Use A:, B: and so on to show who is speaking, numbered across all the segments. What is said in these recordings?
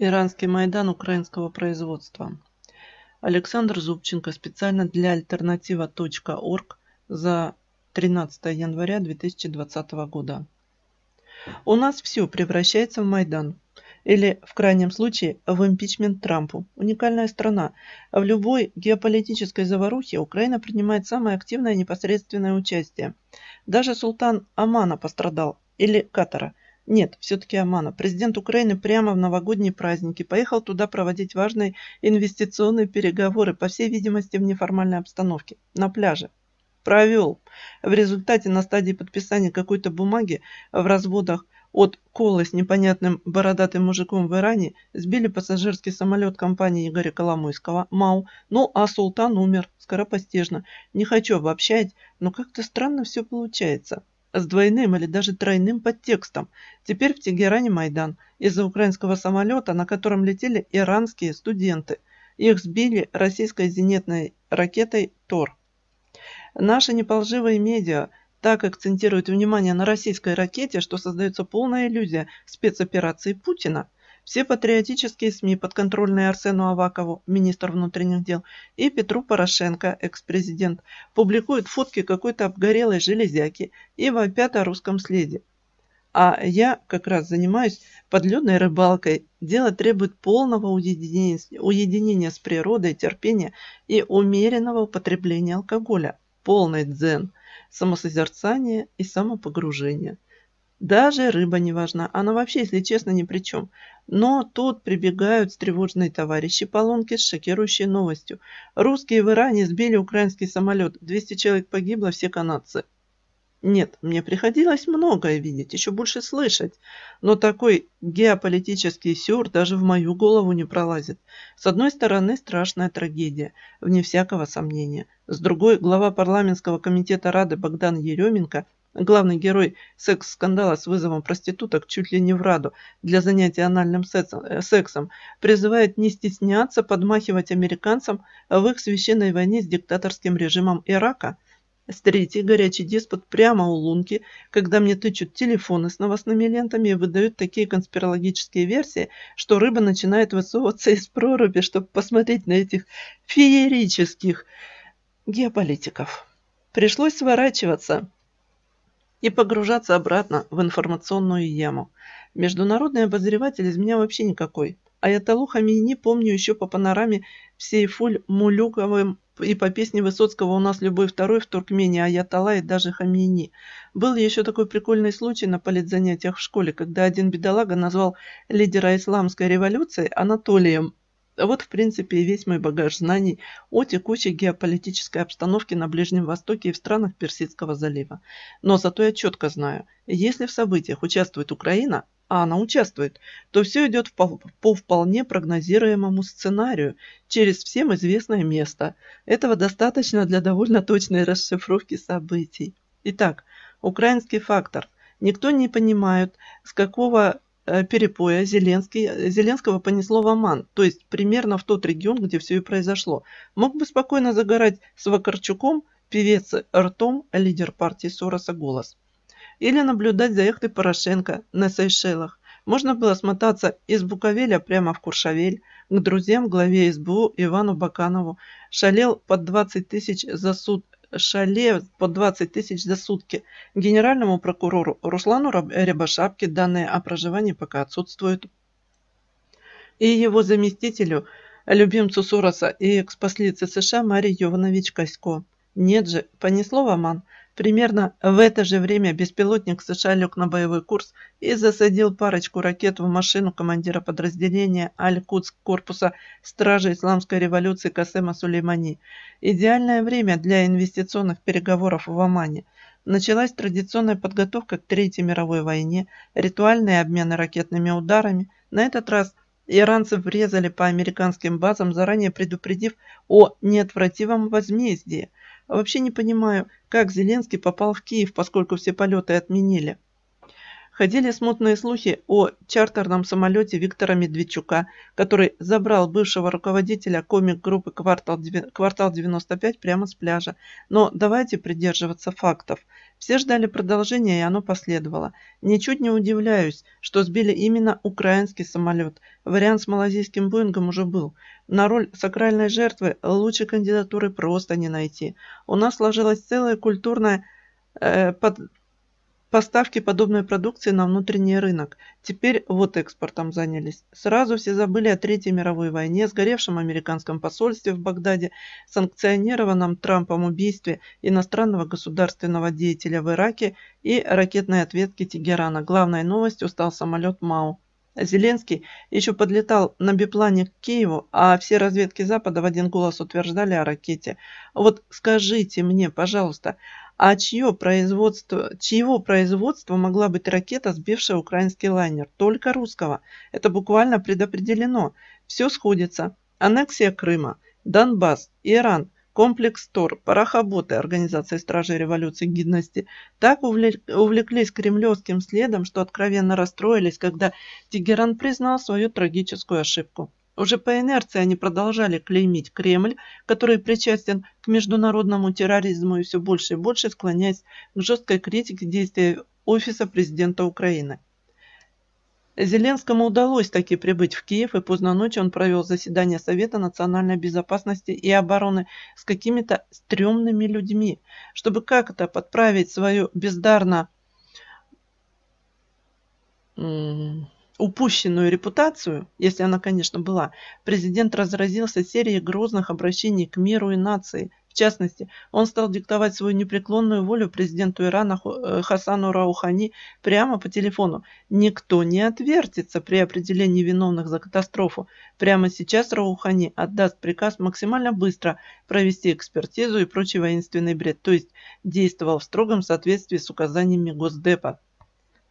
A: Иранский Майдан украинского производства. Александр Зубченко специально для альтернатива.орг за 13 января 2020 года. У нас все превращается в Майдан. Или, в крайнем случае, в импичмент Трампу. Уникальная страна. В любой геополитической заварухе Украина принимает самое активное непосредственное участие. Даже султан Омана пострадал. Или Катара. Нет, все-таки Амана. Президент Украины прямо в новогодние праздники поехал туда проводить важные инвестиционные переговоры, по всей видимости, в неформальной обстановке, на пляже. Провел. В результате на стадии подписания какой-то бумаги в разводах от Колы с непонятным бородатым мужиком в Иране сбили пассажирский самолет компании Игоря Коломойского, МАУ. Ну, а султан умер скоропостижно. Не хочу обобщать, но как-то странно все получается с двойным или даже тройным подтекстом. Теперь в Тегеране Майдан из-за украинского самолета, на котором летели иранские студенты. Их сбили российской зенитной ракетой ТОР. Наши неполживые медиа так акцентируют внимание на российской ракете, что создается полная иллюзия спецоперации Путина – все патриотические СМИ, подконтрольные Арсену Авакову, министр внутренних дел, и Петру Порошенко, экс-президент, публикуют фотки какой-то обгорелой железяки и вопят о русском следе. А я как раз занимаюсь подледной рыбалкой. Дело требует полного уединения, уединения с природой, терпения и умеренного употребления алкоголя. Полный дзен, самосозерцание и самопогружение. Даже рыба не важна, она вообще, если честно, ни при чем. Но тут прибегают тревожные товарищи по Полонки с шокирующей новостью. Русские в Иране сбили украинский самолет. 200 человек погибло, все канадцы. Нет, мне приходилось многое видеть, еще больше слышать, но такой геополитический сюр даже в мою голову не пролазит. С одной стороны, страшная трагедия, вне всякого сомнения. С другой, глава парламентского комитета Рады Богдан Еременко Главный герой секс-скандала с вызовом проституток чуть ли не в раду для занятия анальным э, сексом призывает не стесняться подмахивать американцам в их священной войне с диктаторским режимом Ирака. С третьей горячий деспот прямо у лунки, когда мне тычут телефоны с новостными лентами и выдают такие конспирологические версии, что рыба начинает высовываться из проруби, чтобы посмотреть на этих феерических геополитиков. Пришлось сворачиваться и погружаться обратно в информационную яму. Международный обозреватель из меня вообще никакой. А я Талухами не помню еще по панораме всей фуль Мулюковым и по песне Высоцкого «У нас любой второй» в Туркмении, а я тала и даже Хамини. Был еще такой прикольный случай на политзанятиях в школе, когда один бедолага назвал лидера исламской революции Анатолием, вот, в принципе, и весь мой багаж знаний о текущей геополитической обстановке на Ближнем Востоке и в странах Персидского залива. Но зато я четко знаю, если в событиях участвует Украина, а она участвует, то все идет по вполне прогнозируемому сценарию через всем известное место. Этого достаточно для довольно точной расшифровки событий. Итак, украинский фактор. Никто не понимает, с какого Э, перепоя Зеленский, э, Зеленского понесло в Оман, то есть примерно в тот регион, где все и произошло. Мог бы спокойно загорать с Вакарчуком, певец Ртом, лидер партии Сороса «Голос». Или наблюдать за яхтой Порошенко на Сейшелах. Можно было смотаться из Буковеля прямо в Куршавель, к друзьям главе СБУ Ивану Баканову. Шалел под 20 тысяч за суд Шале по 20 тысяч за сутки. Генеральному прокурору Руслану Рябошапке данные о проживании пока отсутствуют. И его заместителю, любимцу Сороса и экспослице США Марии Йованович Косько. Нет же, понесло в Аман – Примерно в это же время беспилотник США лег на боевой курс и засадил парочку ракет в машину командира подразделения Аль-Кутск корпуса Стражи Исламской революции Касема Сулеймани. Идеальное время для инвестиционных переговоров в Омане. Началась традиционная подготовка к Третьей мировой войне, ритуальные обмены ракетными ударами. На этот раз иранцы врезали по американским базам, заранее предупредив о неотвратимом возмездии – Вообще не понимаю, как Зеленский попал в Киев, поскольку все полеты отменили. Ходили смутные слухи о чартерном самолете Виктора Медведчука, который забрал бывшего руководителя комик-группы «Квартал 95» прямо с пляжа. Но давайте придерживаться фактов. Все ждали продолжения, и оно последовало. Ничуть не удивляюсь, что сбили именно украинский самолет. Вариант с малазийским «Боингом» уже был. На роль сакральной жертвы лучшей кандидатуры просто не найти. У нас сложилась целая культурная э, под, поставки подобной продукции на внутренний рынок. Теперь вот экспортом занялись. Сразу все забыли о Третьей мировой войне, сгоревшем американском посольстве в Багдаде, санкционированном Трампом убийстве иностранного государственного деятеля в Ираке и ракетной ответке Тегерана. Главной новостью стал самолет МАУ. Зеленский еще подлетал на биплане к Киеву, а все разведки Запада в один голос утверждали о ракете. Вот скажите мне, пожалуйста, а чье производство, чьего производства могла быть ракета, сбившая украинский лайнер? Только русского. Это буквально предопределено. Все сходится. Аннексия Крыма, Донбасс, Иран, комплекс ТОР, парохоботы Организации Стражей Революции Гидности так увлеклись кремлевским следом, что откровенно расстроились, когда Тегеран признал свою трагическую ошибку. Уже по инерции они продолжали клеймить Кремль, который причастен к международному терроризму и все больше и больше склоняясь к жесткой критике действий Офиса президента Украины. Зеленскому удалось таки прибыть в Киев, и поздно ночью он провел заседание Совета национальной безопасности и обороны с какими-то стрёмными людьми, чтобы как-то подправить свою бездарно упущенную репутацию, если она, конечно, была, президент разразился серией грозных обращений к миру и нации. В частности, он стал диктовать свою непреклонную волю президенту Ирана э, Хасану Раухани прямо по телефону. Никто не отвертится при определении виновных за катастрофу. Прямо сейчас Раухани отдаст приказ максимально быстро провести экспертизу и прочий воинственный бред, то есть действовал в строгом соответствии с указаниями Госдепа.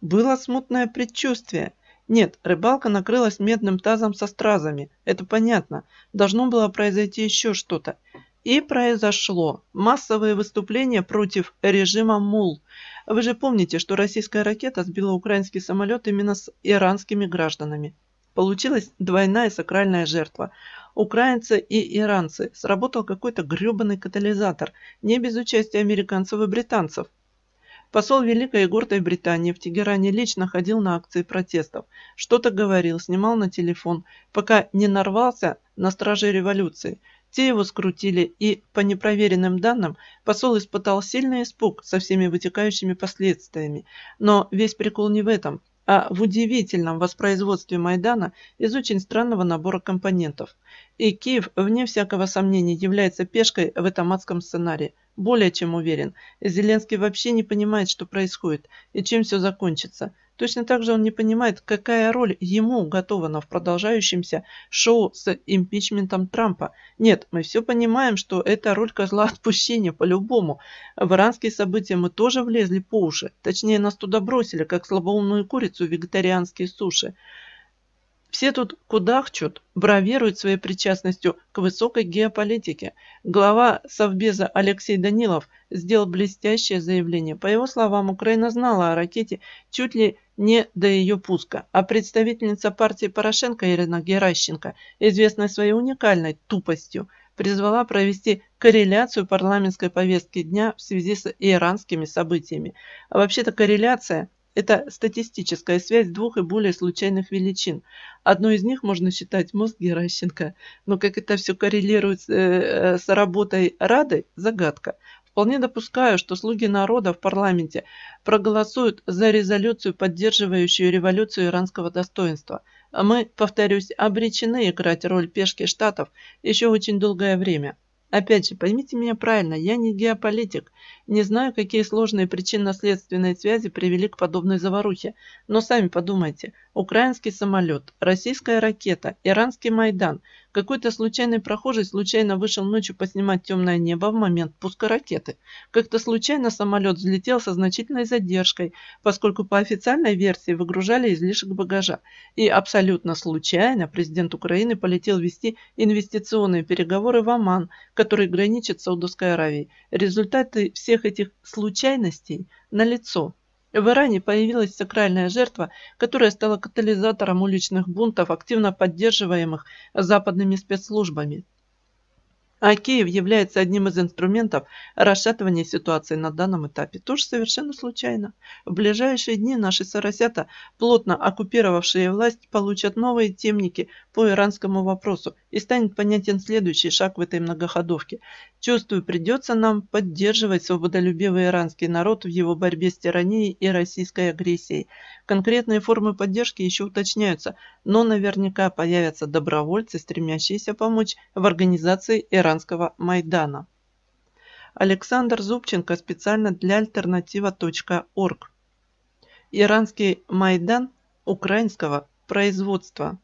A: Было смутное предчувствие – нет, рыбалка накрылась медным тазом со стразами. Это понятно. Должно было произойти еще что-то. И произошло. Массовые выступления против режима МУЛ. Вы же помните, что российская ракета сбила украинский самолет именно с иранскими гражданами. Получилась двойная сакральная жертва. Украинцы и иранцы. Сработал какой-то гребаный катализатор. Не без участия американцев и британцев. Посол Великой и Гордой Британии в Тегеране лично ходил на акции протестов, что-то говорил, снимал на телефон, пока не нарвался на стражи революции. Те его скрутили, и, по непроверенным данным, посол испытал сильный испуг со всеми вытекающими последствиями. Но весь прикол не в этом, а в удивительном воспроизводстве Майдана из очень странного набора компонентов. И Киев, вне всякого сомнения, является пешкой в этом адском сценарии – более чем уверен, Зеленский вообще не понимает, что происходит и чем все закончится. Точно так же он не понимает, какая роль ему уготована в продолжающемся шоу с импичментом Трампа. Нет, мы все понимаем, что это роль козла отпущения по-любому. В иранские события мы тоже влезли по уши. Точнее, нас туда бросили, как слабоумную курицу в вегетарианские суши. Все тут кудахчут, бравируют своей причастностью к высокой геополитике. Глава Совбеза Алексей Данилов сделал блестящее заявление. По его словам, Украина знала о ракете чуть ли не до ее пуска, а представительница партии Порошенко Ирина Геращенко, известная своей уникальной тупостью, призвала провести корреляцию парламентской повестки дня в связи с иранскими событиями. А вообще-то корреляция это статистическая связь двух и более случайных величин. Одну из них можно считать мозг Геращенко, но как это все коррелирует э, э, с, работой Рады – загадка. Вполне допускаю, что слуги народа в парламенте проголосуют за резолюцию, поддерживающую революцию иранского достоинства. А мы, повторюсь, обречены играть роль пешки штатов еще очень долгое время. Опять же, поймите меня правильно, я не геополитик. Не знаю, какие сложные причинно-следственные связи привели к подобной заварухе, но сами подумайте. Украинский самолет, российская ракета, иранский Майдан. Какой-то случайный прохожий случайно вышел ночью поснимать темное небо в момент пуска ракеты. Как-то случайно самолет взлетел со значительной задержкой, поскольку по официальной версии выгружали излишек багажа. И абсолютно случайно президент Украины полетел вести инвестиционные переговоры в Оман, который граничит с Саудовской Аравией. Результаты всех всех этих случайностей налицо. В Иране появилась сакральная жертва, которая стала катализатором уличных бунтов, активно поддерживаемых западными спецслужбами. А Киев является одним из инструментов расшатывания ситуации на данном этапе. Тоже совершенно случайно. В ближайшие дни наши соросята, плотно оккупировавшие власть, получат новые темники по иранскому вопросу и станет понятен следующий шаг в этой многоходовке. Чувствую, придется нам поддерживать свободолюбивый иранский народ в его борьбе с тиранией и российской агрессией. Конкретные формы поддержки еще уточняются – но наверняка появятся добровольцы, стремящиеся помочь в организации иранского Майдана. Александр Зубченко специально для альтернатива.орг. Иранский Майдан украинского производства.